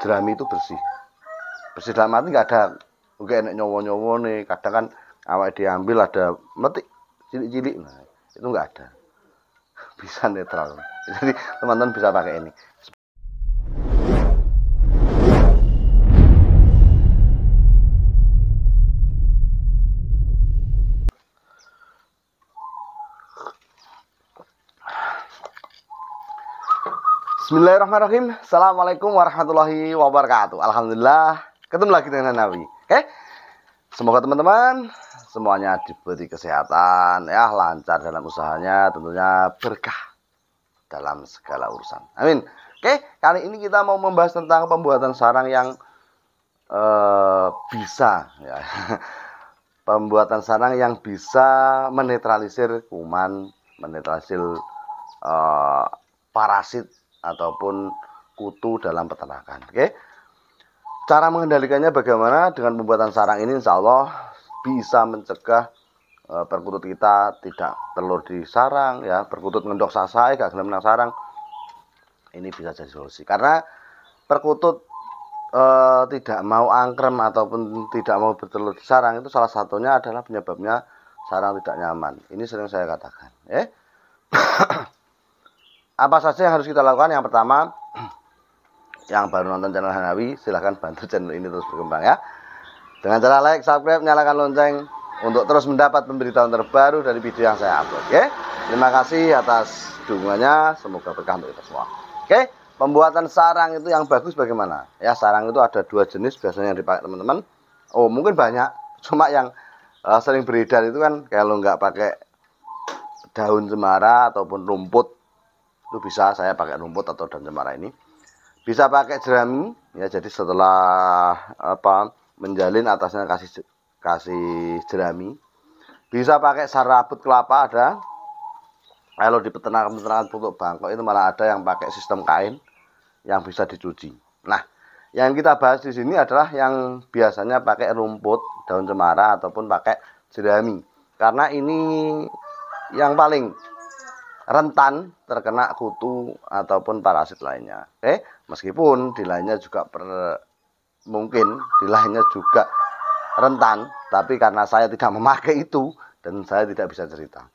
jerami itu bersih bersih dalam arti nggak ada oke enak nyowo nyowo nih kadang kan awal diambil ada metik cilik-cilik nah, itu nggak ada bisa netral jadi teman-teman bisa pakai ini Bismillahirrahmanirrahim. Assalamualaikum warahmatullahi wabarakatuh. Alhamdulillah, ketemu lagi dengan Nabi. Oke. Semoga teman-teman semuanya diberi kesehatan, ya lancar dalam usahanya, tentunya berkah dalam segala urusan. Amin. Oke, kali ini kita mau membahas tentang pembuatan sarang yang eh, bisa ya. pembuatan sarang yang bisa menetralisir kuman, menetralisir eh, parasit ataupun kutu dalam peternakan. Oke. Cara mengendalikannya bagaimana? Dengan pembuatan sarang ini insya Allah bisa mencegah e, perkutut kita tidak telur di sarang ya, perkutut ngendok sasai gak kena menang sarang. Ini bisa jadi solusi karena perkutut e, tidak mau angkrem ataupun tidak mau bertelur di sarang itu salah satunya adalah penyebabnya sarang tidak nyaman. Ini sering saya katakan, eh apa saja yang harus kita lakukan yang pertama yang baru nonton channel Hanawi silahkan bantu channel ini terus berkembang ya dengan cara like, subscribe, nyalakan lonceng untuk terus mendapat pemberitahuan terbaru dari video yang saya upload oke okay? terima kasih atas dukungannya semoga berkah untuk kita semua oke okay? pembuatan sarang itu yang bagus bagaimana ya sarang itu ada dua jenis biasanya yang dipakai teman-teman oh mungkin banyak cuma yang uh, sering beredar itu kan kalau nggak pakai daun semara ataupun rumput itu bisa saya pakai rumput atau daun cemara ini bisa pakai jerami ya jadi setelah apa menjalin atasnya kasih kasih jerami bisa pakai saraput kelapa ada kalau di peternakan-peternakan untuk Bangkok itu malah ada yang pakai sistem kain yang bisa dicuci nah yang kita bahas di sini adalah yang biasanya pakai rumput daun cemara ataupun pakai jerami karena ini yang paling rentan terkena kutu ataupun parasit lainnya. Oke, eh, meskipun di lainnya juga per, mungkin di lainnya juga rentan, tapi karena saya tidak memakai itu dan saya tidak bisa cerita.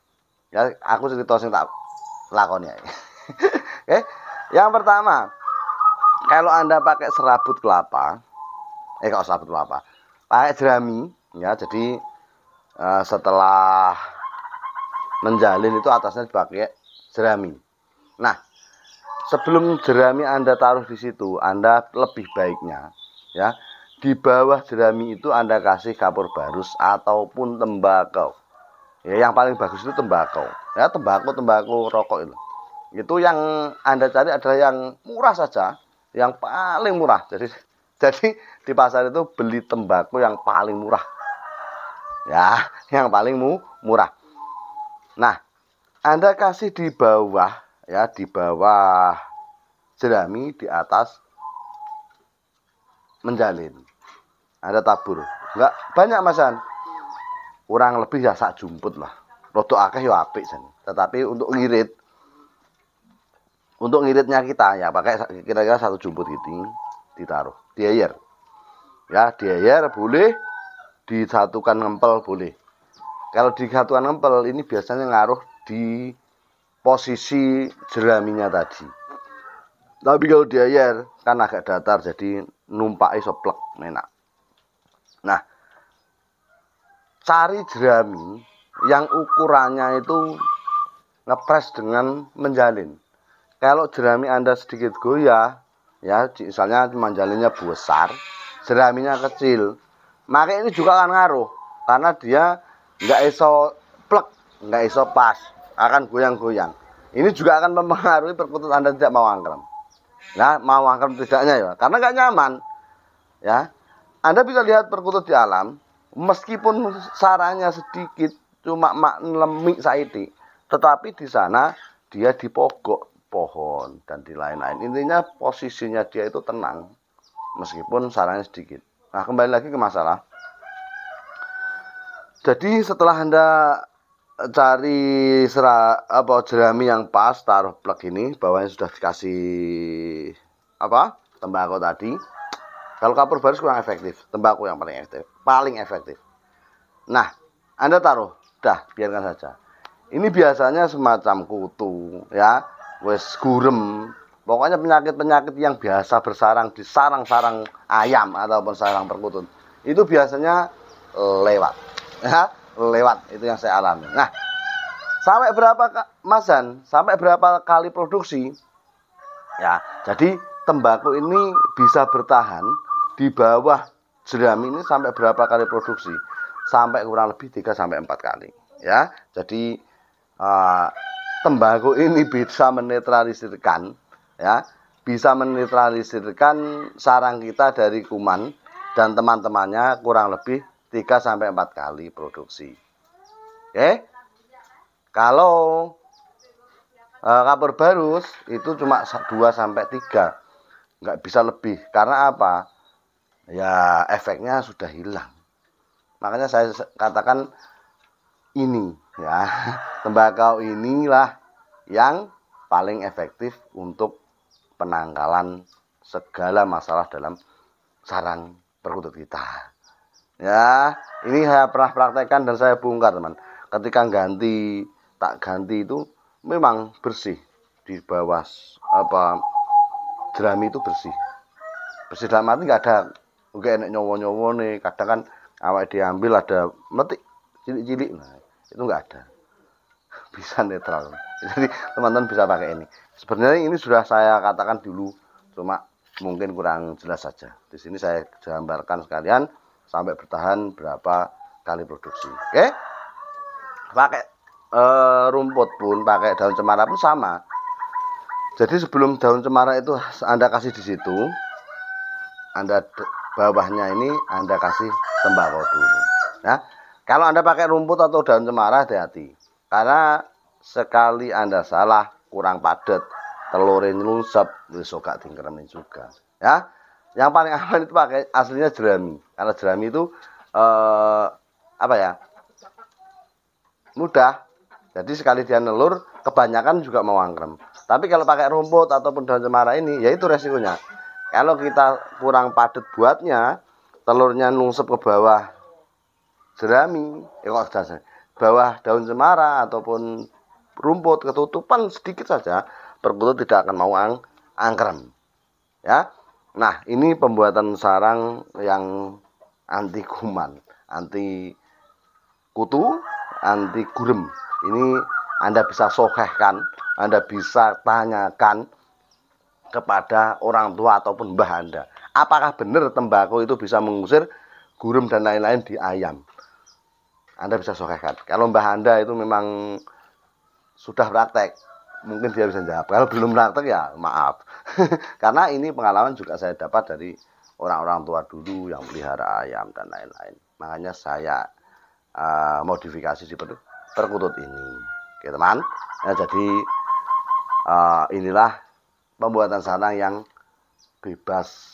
Ya, aku cerita sing tak lakonnya. Oke. Eh, yang pertama, kalau Anda pakai serabut kelapa, eh kalau serabut kelapa, pakai jerami ya. Jadi uh, setelah menjalin itu atasnya dipakai jerami. Nah, sebelum jerami Anda taruh di situ, Anda lebih baiknya ya, di bawah jerami itu Anda kasih kapur barus ataupun tembakau. Ya, yang paling bagus itu tembakau. Ya, tembakau, tembakau, rokok itu. Itu yang Anda cari adalah yang murah saja, yang paling murah. Jadi jadi di pasar itu beli tembakau yang paling murah. Ya, yang paling mu, murah. Nah, anda kasih di bawah ya, di bawah jerami, di atas menjalin. Anda tabur. Enggak banyak Masan. Kurang lebih ya sak jumput lah. Rodok akeh ya apik sen. Tetapi untuk ngirit untuk ngiritnya kita ya pakai kira-kira satu jumput gitu ditaruh di air. Ya, di air boleh disatukan ngempel boleh. Kalau disatukan ngempel ini biasanya ngaruh di posisi jeraminya tadi tapi kalau di air kan agak datar jadi numpaknya soplek enak nah cari jerami yang ukurannya itu ngepres dengan menjalin kalau jerami anda sedikit goyah ya misalnya menjalinnya besar jeraminya kecil maka ini juga akan ngaruh karena dia nggak iso plek nggak iso pas akan goyang-goyang. Ini juga akan mempengaruhi perkutut Anda tidak mau angkrem. Nah, mau angkrem tidaknya ya, karena nggak nyaman. Ya, Anda bisa lihat perkutut di alam, meskipun sarannya sedikit, cuma mak lemik saiti, tetapi di sana dia di pokok pohon dan di lain-lain. Intinya posisinya dia itu tenang, meskipun sarannya sedikit. Nah, kembali lagi ke masalah. Jadi setelah Anda cari serah apa jerami yang pas taruh plug ini bawahnya sudah dikasih apa tembakau tadi kalau kapur barus kurang efektif tembakau yang paling efektif paling efektif nah anda taruh dah biarkan saja ini biasanya semacam kutu ya wes gurem pokoknya penyakit-penyakit yang biasa bersarang di sarang-sarang ayam ataupun sarang perkutut itu biasanya eh, lewat ya lewat itu yang saya alami nah sampai berapa masan sampai berapa kali produksi ya jadi tembakau ini bisa bertahan di bawah jerami ini sampai berapa kali produksi sampai kurang lebih 3 sampai empat kali ya jadi uh, tembakau ini bisa menetralisirkan ya bisa menetralisirkan sarang kita dari kuman dan teman-temannya kurang lebih 3 sampai 4 kali produksi. Oke. Kalau uh, e, kapur barus itu cuma 2 sampai 3. Nggak bisa lebih. Karena apa? Ya, efeknya sudah hilang. Makanya saya katakan ini ya, tembakau inilah yang paling efektif untuk penangkalan segala masalah dalam sarang perkutut kita ya ini saya pernah praktekkan dan saya bongkar teman ketika ganti tak ganti itu memang bersih di bawah apa jerami itu bersih bersih dalam arti nggak ada enggak enak nyowo nyowo nih kadang kan awak diambil ada metik cilik-cilik nah, itu nggak ada bisa netral jadi teman-teman bisa pakai ini sebenarnya ini sudah saya katakan dulu cuma mungkin kurang jelas saja di sini saya gambarkan sekalian sampai bertahan berapa kali produksi oke okay? pakai e, rumput pun pakai daun cemara pun sama jadi sebelum daun cemara itu anda kasih di situ anda bawahnya ini anda kasih tembakau dulu nah kalau anda pakai rumput atau daun cemara hati-hati karena sekali anda salah kurang padat telurin lusap, besok ora juga ya yang paling aman itu pakai aslinya jerami karena jerami itu eh, apa ya mudah jadi sekali dia nelur kebanyakan juga mau angkrem tapi kalau pakai rumput ataupun daun cemara ini ya itu resikonya kalau kita kurang padat buatnya telurnya nungsep ke bawah jerami eh, kok bawah daun cemara ataupun rumput ketutupan sedikit saja perkutut tidak akan mau ang angkrem ya Nah, ini pembuatan sarang yang anti kuman, anti kutu, anti gurem. Ini Anda bisa sokehkan, Anda bisa tanyakan kepada orang tua ataupun mbah Anda. Apakah benar tembakau itu bisa mengusir gurem dan lain-lain di ayam? Anda bisa sokehkan. Kalau mbah Anda itu memang sudah praktek, mungkin dia bisa jawab. Kalau belum praktek ya maaf. Karena ini pengalaman juga saya dapat dari orang-orang tua dulu yang pelihara ayam dan lain-lain. Makanya saya uh, modifikasi di perkutut ini. Oke teman. Ya, jadi uh, inilah pembuatan sarang yang bebas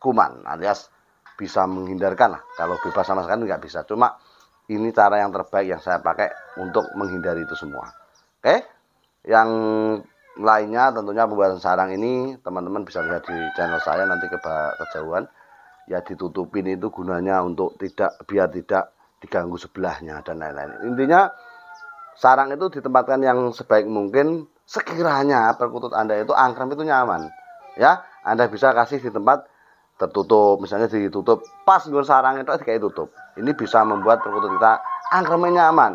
kuman alias bisa menghindarkan lah. Kalau bebas sama sekali nggak bisa. Cuma ini cara yang terbaik yang saya pakai untuk menghindari itu semua. Oke? Okay? yang lainnya tentunya pembuatan sarang ini teman-teman bisa lihat di channel saya nanti ke kejauhan ya ditutupin itu gunanya untuk tidak biar tidak diganggu sebelahnya dan lain-lain intinya sarang itu ditempatkan yang sebaik mungkin sekiranya perkutut anda itu angkrem itu nyaman ya anda bisa kasih di tempat tertutup misalnya ditutup pas gue sarang itu kayak ditutup ini bisa membuat perkutut kita angkremnya nyaman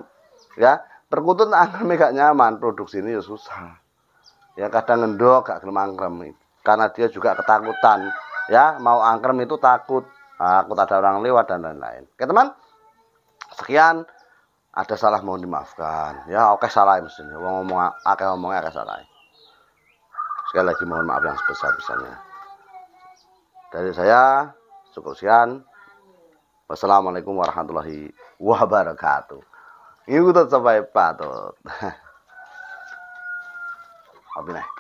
ya perkutut angker gak nyaman produksi ini ya susah ya kadang ngendok gak gelem angkrem karena dia juga ketakutan ya mau angkrem itu takut ah, takut ada orang lewat dan lain-lain oke teman sekian ada salah mohon dimaafkan ya oke salah ya, mesin wong ngomong akeh ngomongnya akeh salah ya. sekali lagi mohon maaf yang sebesar-besarnya dari saya cukup sekian wassalamualaikum warahmatullahi wabarakatuh हिउँदो त पातो पादो